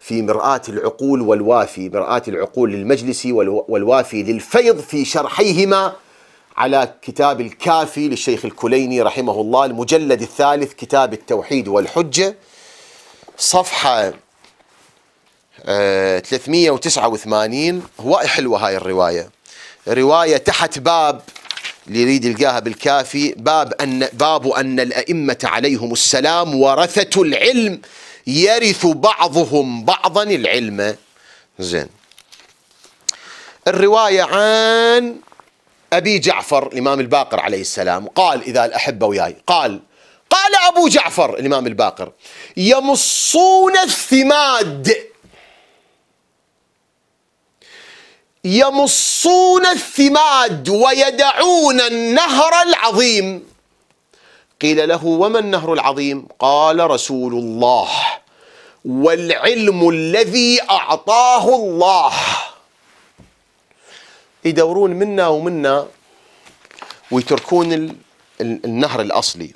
Speaker 1: في مرآة العقول والوافي مرآة العقول للمجلس والوافي للفيض في شرحيهما على كتاب الكافي للشيخ الكليني رحمه الله المجلد الثالث كتاب التوحيد والحجة صفحة 389 آه، هواي حلوة هاي الرواية رواية تحت باب اللي يريد يلقاها بالكافي باب أن باب أن الأئمة عليهم السلام ورثة العلم يرث بعضهم بعضا العلم زين الرواية عن أبي جعفر الإمام الباقر عليه السلام قال إذا الأحبة وياي قال قال أبو جعفر الإمام الباقر يمصون الثماد يمصون الثماد ويدعون النهر العظيم قيل له وما النهر العظيم قال رسول الله والعلم الذي أعطاه الله يدورون منا ومنا ويتركون النهر الأصلي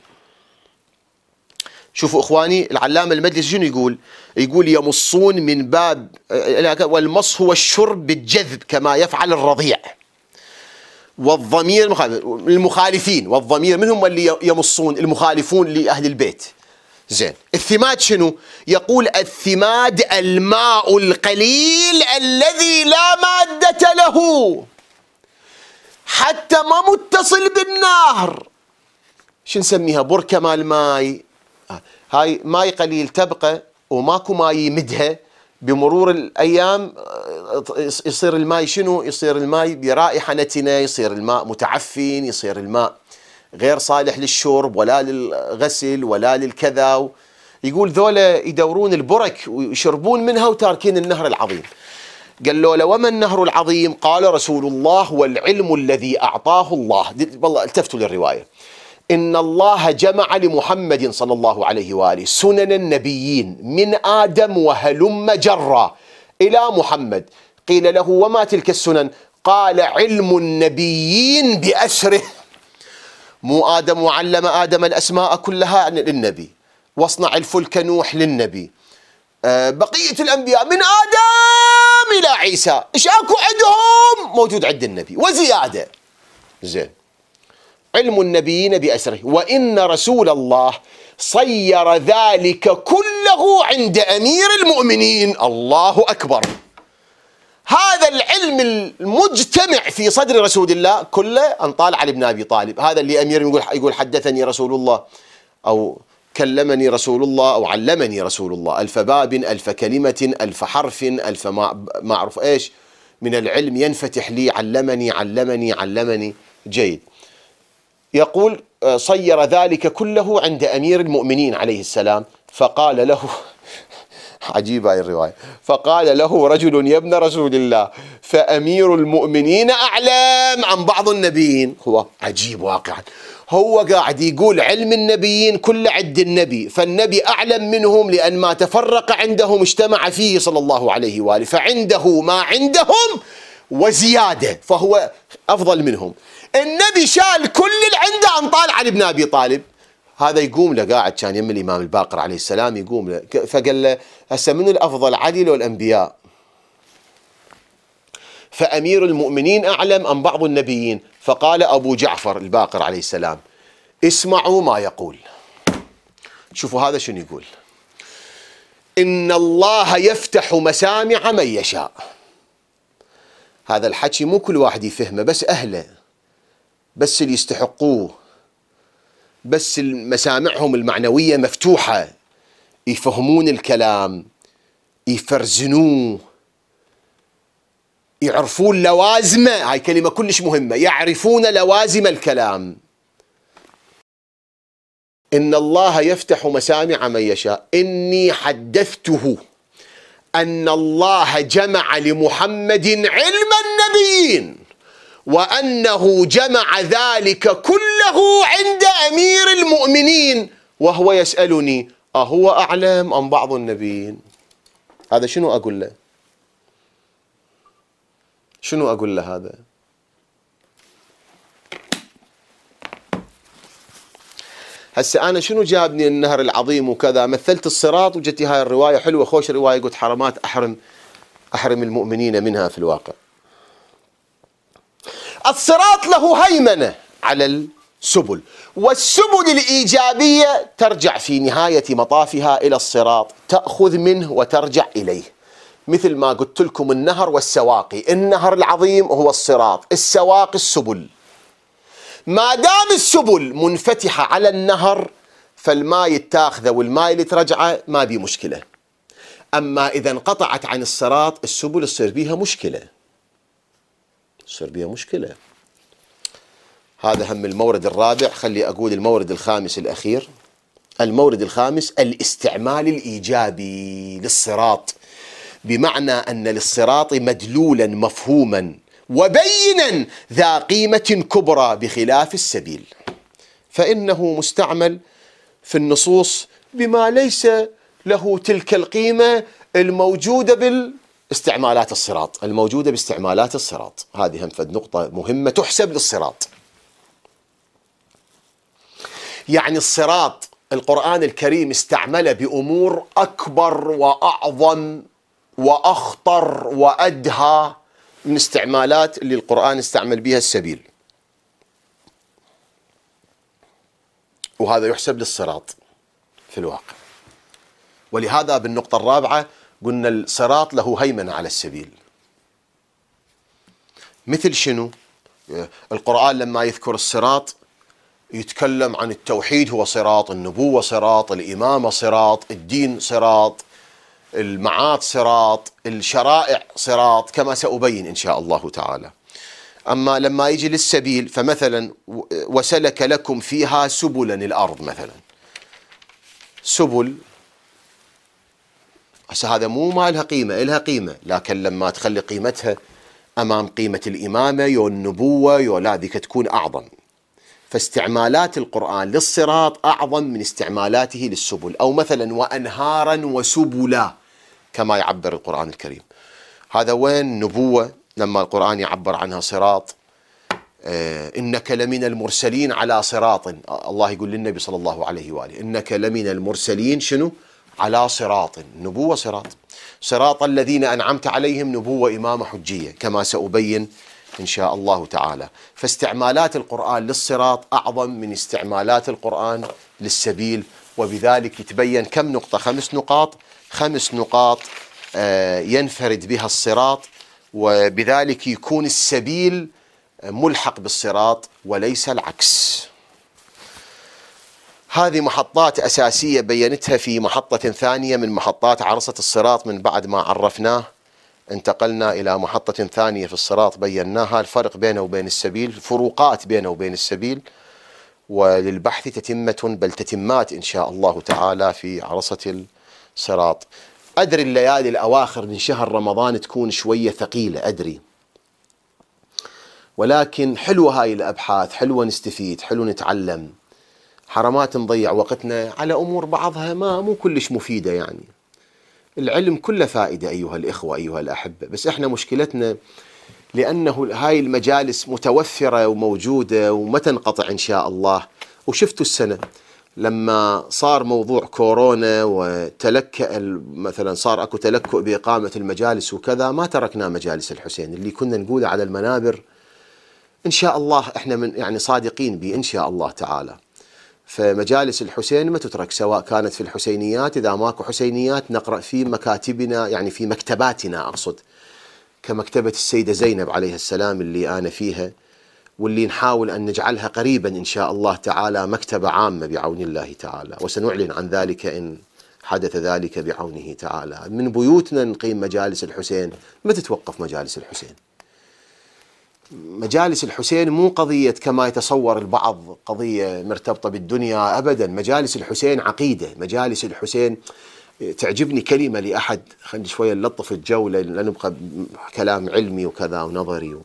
Speaker 1: شوفوا اخواني العلامه المجلس شنو يقول؟ يقول يمصون من باب والمص هو الشرب بالجذب كما يفعل الرضيع. والضمير المخالفين والضمير منهم اللي يمصون المخالفون لاهل البيت. زين الثماد شنو؟ يقول الثماد الماء القليل الذي لا ماده له. حتى ما متصل بالنهر شو نسميها بركه مال ماي آه، هاي ماي قليل تبقى وماكو ماي يمدها بمرور الايام آه، يصير الماي شنو يصير الماي برائحه نتنه يصير الماء متعفن يصير الماء غير صالح للشرب ولا للغسل ولا للكذا يقول ذولا يدورون البرك ويشربون منها وتاركين النهر العظيم قال له وما النهر العظيم قال رسول الله والعلم الذي أعطاه الله والله التفتوا للرواية إن الله جمع لمحمد صلى الله عليه وآله سنن النبيين من آدم وهلم جرا إلى محمد قيل له وما تلك السنن قال علم النبيين بأسره مو آدم وعلم آدم الأسماء كلها للنبي واصنع الفلك نوح للنبي آه، بقية الأنبياء من آدم الى عيسى ايش اكو عندهم موجود عند النبي وزياده زين علم النبيين باسره وان رسول الله صير ذلك كله عند امير المؤمنين الله اكبر هذا العلم المجتمع في صدر رسول الله كله انطال علي بن ابي طالب هذا اللي امير يقول يقول حدثني رسول الله او كلمني رسول الله أو علمني رسول الله ألف باب ألف كلمة ألف حرف ألف ما أعرف إيش من العلم ينفتح لي علمني علمني علمني جيد يقول آه، صير ذلك كله عند أمير المؤمنين عليه السلام فقال له عجيبة هاي الرواية فقال له رجل يا ابن رسول الله فأمير المؤمنين أعلم عن بعض النبيين هو عجيب واقعا هو قاعد يقول علم النبيين كل عد النبي فالنبي أعلم منهم لأن ما تفرق عندهم اجتمع فيه صلى الله عليه وآله فعنده ما عندهم وزيادة فهو أفضل منهم النبي شال كل اللي عنده عن طالع علي ابن أبي طالب هذا يقوم له قاعد كان يم الإمام الباقر عليه السلام يقوم له فقال له هسه من الأفضل علي لو الأنبياء فأمير المؤمنين أعلم أم بعض النبيين فقال أبو جعفر الباقر عليه السلام اسمعوا ما يقول شوفوا هذا شنو يقول إن الله يفتح مسامع من يشاء هذا الحكي مو كل واحد يفهمه بس أهله بس اللي يستحقوه بس مسامعهم المعنوية مفتوحة يفهمون الكلام يفرزنوه يعرفون لوازمه هاي كلمة كلش مهمة يعرفون لوازم الكلام إن الله يفتح مسامع من يشاء إني حدثته أن الله جمع لمحمد علم النبيين وأنه جمع ذلك كله عند أمير المؤمنين وهو يسألني أهو أعلم أم بعض النبيين هذا شنو أقول له شنو اقول لهذا؟ هسه انا شنو جابني النهر العظيم وكذا مثلت الصراط وجتي هاي الروايه حلوه خوش روايه قلت حرمات احرم احرم المؤمنين منها في الواقع. الصراط له هيمنه على السبل والسبل الايجابيه ترجع في نهايه مطافها الى الصراط تاخذ منه وترجع اليه. مثل ما قلت لكم النهر والسواقي النهر العظيم هو الصراط السواقي السبل ما دام السبل منفتحة على النهر فالماء يتاخذه والماء اللي ترجعه ما بي مشكلة أما إذا انقطعت عن الصراط السبل تصير بيها مشكلة تصير بيها مشكلة هذا هم المورد الرابع خلي أقول المورد الخامس الأخير المورد الخامس الاستعمال الإيجابي للصراط بمعنى أن للصراط مدلولا مفهوما وبينا ذا قيمة كبرى بخلاف السبيل فإنه مستعمل في النصوص بما ليس له تلك القيمة الموجودة بالاستعمالات الصراط الموجودة باستعمالات الصراط هذه هم فد نقطة مهمة تحسب للصراط يعني الصراط القرآن الكريم استعمله بأمور أكبر وأعظم واخطر وادهى من استعمالات اللي القران استعمل بها السبيل. وهذا يحسب للصراط في الواقع. ولهذا بالنقطه الرابعه قلنا الصراط له هيمنه على السبيل. مثل شنو؟ القرآن لما يذكر الصراط يتكلم عن التوحيد هو صراط النبوة صراط الإمامة صراط الدين صراط المعاد صراط الشرائع صراط كما سأبين إن شاء الله تعالى أما لما يجي للسبيل فمثلا وسلك لكم فيها سبلا الأرض مثلا سبل هسه هذا مو ما لها قيمة لها قيمة لكن لما تخلي قيمتها أمام قيمة الإمامة يو النبوة يو لا ذيك تكون أعظم فاستعمالات القرآن للصراط أعظم من استعمالاته للسبل أو مثلا وأنهارا وسبلا كما يعبر القرآن الكريم هذا وين نبوة لما القرآن يعبر عنها صراط آه، إنك لمن المرسلين على صراط الله يقول للنبي صلى الله عليه وآله إنك لمن المرسلين شنو على صراط نبوة صراط صراط الذين أنعمت عليهم نبوة إمامة حجية كما سأبين إن شاء الله تعالى فاستعمالات القرآن للصراط أعظم من استعمالات القرآن للسبيل وبذلك يتبين كم نقطة خمس نقاط خمس نقاط آه، ينفرد بها الصراط وبذلك يكون السبيل ملحق بالصراط وليس العكس هذه محطات أساسية بينتها في محطة ثانية من محطات عرصة الصراط من بعد ما عرفناه انتقلنا إلى محطة ثانية في الصراط بيناها الفرق بينه وبين السبيل فروقات بينه وبين السبيل وللبحث تتمة بل تتمات إن شاء الله تعالى في عرصة الصراط أدري الليالي الأواخر من شهر رمضان تكون شوية ثقيلة أدري ولكن حلوة هاي الأبحاث حلوة نستفيد حلو نتعلم حرمات نضيع وقتنا على أمور بعضها ما مو كلش مفيدة يعني العلم كله فائدة أيها الإخوة أيها الأحبة بس إحنا مشكلتنا لأنه هاي المجالس متوفرة وموجودة وما تنقطع إن شاء الله وشفتوا السنة لما صار موضوع كورونا وتلكأ مثلا صار اكو تلكؤ باقامه المجالس وكذا ما تركنا مجالس الحسين اللي كنا نقوله على المنابر ان شاء الله احنا من يعني صادقين به ان شاء الله تعالى فمجالس الحسين ما تترك سواء كانت في الحسينيات اذا ماكو حسينيات نقرا في مكاتبنا يعني في مكتباتنا اقصد كمكتبه السيده زينب عليها السلام اللي انا فيها واللي نحاول ان نجعلها قريبا ان شاء الله تعالى مكتبه عامه بعون الله تعالى وسنعلن عن ذلك ان حدث ذلك بعونه تعالى من بيوتنا نقيم مجالس الحسين ما تتوقف مجالس الحسين مجالس الحسين مو قضية كما يتصور البعض قضية مرتبطة بالدنيا أبدا مجالس الحسين عقيدة مجالس الحسين تعجبني كلمة لأحد خلينا شوية نلطف الجو لنبقى نبقى كلام علمي وكذا ونظري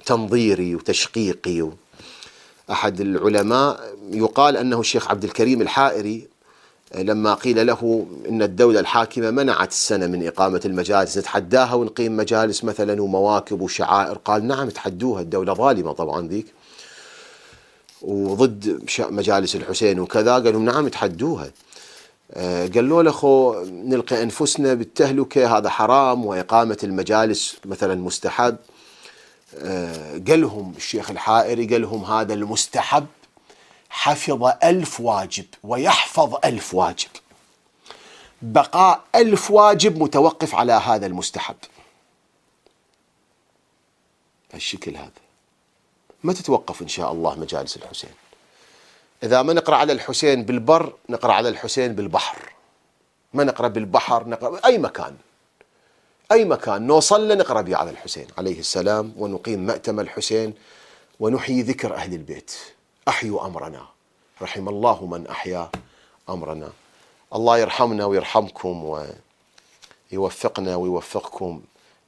Speaker 1: وتنظيري وتشقيقي و... أحد العلماء يقال أنه الشيخ عبد الكريم الحائري لما قيل له ان الدوله الحاكمه منعت السنه من اقامه المجالس نتحداها ونقيم مجالس مثلا ومواكب وشعائر قال نعم تحدوها الدوله ظالمه طبعا ذيك وضد مجالس الحسين وكذا قال لهم نعم تحدوها آه، قالوا له خو نلقي انفسنا بالتهلكه هذا حرام واقامه المجالس مثلا مستحب آه، قالهم الشيخ الحائري قال لهم هذا المستحب حفظ ألف واجب ويحفظ ألف واجب بقاء ألف واجب متوقف على هذا المستحب الشكل هذا ما تتوقف إن شاء الله مجالس الحسين إذا ما نقرأ على الحسين بالبر نقرأ على الحسين بالبحر ما نقرأ بالبحر نقرأ أي مكان أي مكان نوصل له نقرأ به على الحسين عليه السلام ونقيم مأتم الحسين ونحيي ذكر أهل البيت أحيوا أمرنا رحم الله من أحيا أمرنا الله يرحمنا ويرحمكم ويوفقنا ويوفقكم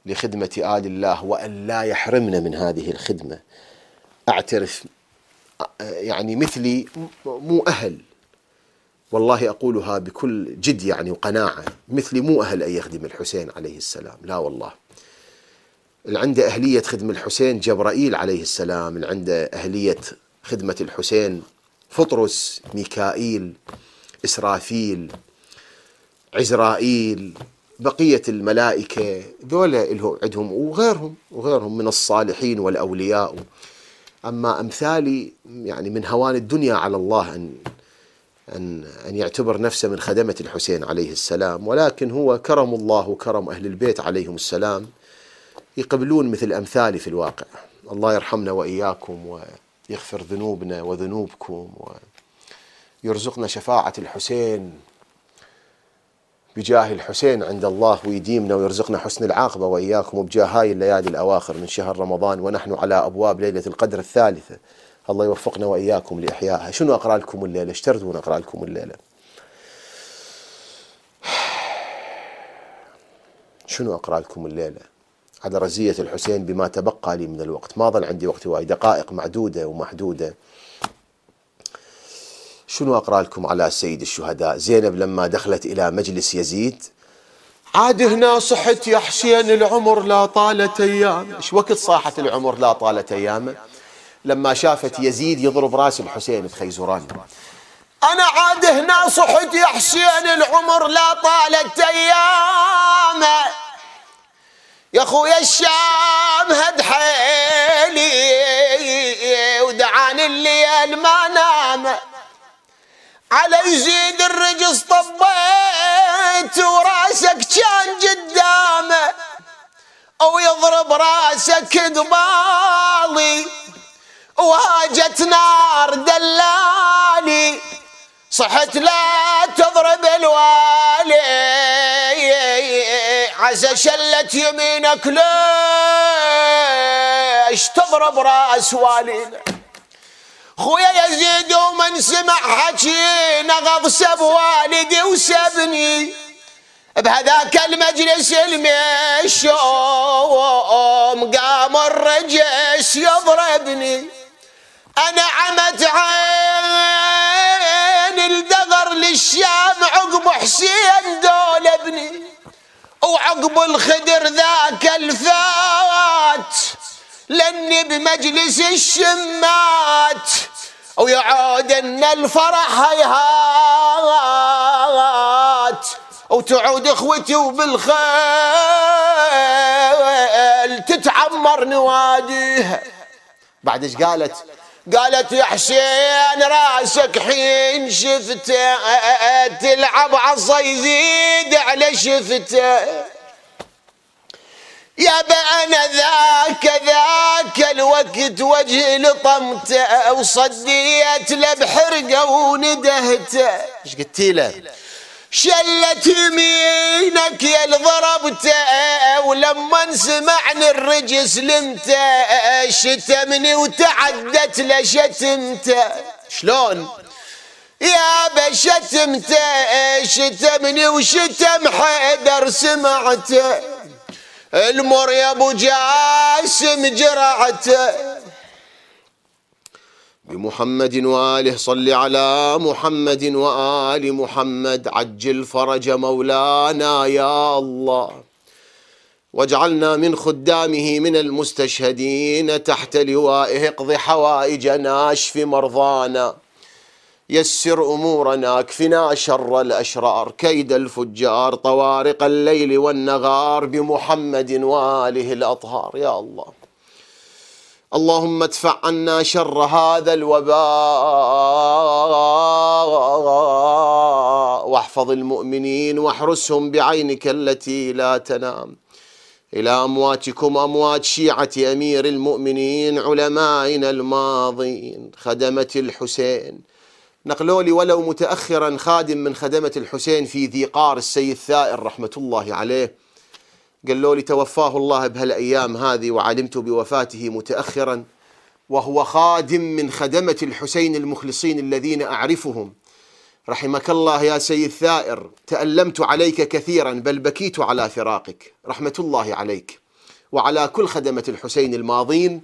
Speaker 1: لخدمة آل الله وأن لا يحرمنا من هذه الخدمة أعترف يعني مثلي مو أهل والله أقولها بكل جد يعني وقناعة مثلي مو أهل أن يخدم الحسين عليه السلام لا والله اللي عنده أهلية خدم الحسين جبرائيل عليه السلام اللي عنده أهلية خدمة الحسين فطرس ميكائيل إسرافيل عزرائيل بقية الملائكة ذولا عندهم وغيرهم وغيرهم من الصالحين والأولياء أما أمثالي يعني من هوان الدنيا على الله أن أن أن يعتبر نفسه من خدمة الحسين عليه السلام ولكن هو كرم الله وكرم أهل البيت عليهم السلام يقبلون مثل أمثالي في الواقع الله يرحمنا وإياكم و يغفر ذنوبنا وذنوبكم ويرزقنا شفاعة الحسين بجاه الحسين عند الله ويديمنا ويرزقنا حسن العاقبة وإياكم وبجاه هاي الليالي الأواخر من شهر رمضان ونحن على أبواب ليلة القدر الثالثة الله يوفقنا وإياكم لإحيائها شنو أقرأ لكم الليلة اشتردون أقرأ لكم الليلة شنو أقرأ لكم الليلة على رزية الحسين بما تبقى لي من الوقت ما ظل عندي وقت وايد دقائق معدودة ومحدودة شنو أقرأ لكم على سيد الشهداء زينب لما دخلت إلى مجلس يزيد عاد هنا صحت يا حسين العمر لا طالت أيام ايش وقت صاحت العمر لا طالت أيامه لما شافت يزيد يضرب راس الحسين بخيزران أنا عاد هنا صحت يا حسين العمر لا طالت أيامه يا اخويا الشام هد حيلي ودعاني الليل ما نام على يزيد الرجس طبيت وراسك كان قدامه او يضرب راسك قبالي وهاجت نار دلالي صحت لا تضرب الوالي عسى شلت يمينك ليش تضرب راس والينا خويا يزيد ومن سمع حكينا غض سب والدي وسبني بهذاك المجلس المشوم قام الرجس يضربني انا عمت عين الشام عقب حسين دول ابني وعقب الخدر ذاك الفات لاني بمجلس الشمات ويعود ان الفرح هيهات وتعود اخوتي وبالخيل تتعمر نواديها بعد ايش قالت قالت يا حسين راسك حين شفته تلعب عصا يزيد على شفته يا بأنا ذاك ذاك الوقت وجه لطمته وصديت له بحرقه وندهته ايش قلتي له؟ شلت يمينك يا ضربته ولما سمعني الرجس لمت شتمني وتعدت لشتمت شلون يا بشتمته شتمني وشتم حيدر سمعته المر يا ابو جاسم جرعته بمحمد وآله صل على محمد وآل محمد عجل فرج مولانا يا الله واجعلنا من خدامه من المستشهدين تحت لوائه اقض حوائجنا اشف مرضانا يسر امورنا اكفنا شر الاشرار كيد الفجار طوارق الليل والنغار بمحمد واله الاطهار يا الله اللهم ادفع عنا شر هذا الوباء واحفظ المؤمنين واحرسهم بعينك التي لا تنام إلى أمواتكم أموات شيعة أمير المؤمنين علمائنا الماضين خدمة الحسين نقلوا لي ولو متأخرا خادم من خدمة الحسين في ذي قار السيد ثائر رحمة الله عليه قالوا لي توفاه الله بهالايام هذه وعلمت بوفاته متاخرا وهو خادم من خدمه الحسين المخلصين الذين اعرفهم رحمك الله يا سيد ثائر تألمت عليك كثيرا بل بكيت على فراقك رحمة الله عليك وعلى كل خدمة الحسين الماضين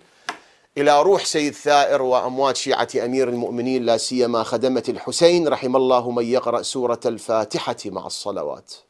Speaker 1: إلى روح سيد ثائر وأموات شيعة أمير المؤمنين لا سيما خدمة الحسين رحم الله من يقرأ سورة الفاتحة مع الصلوات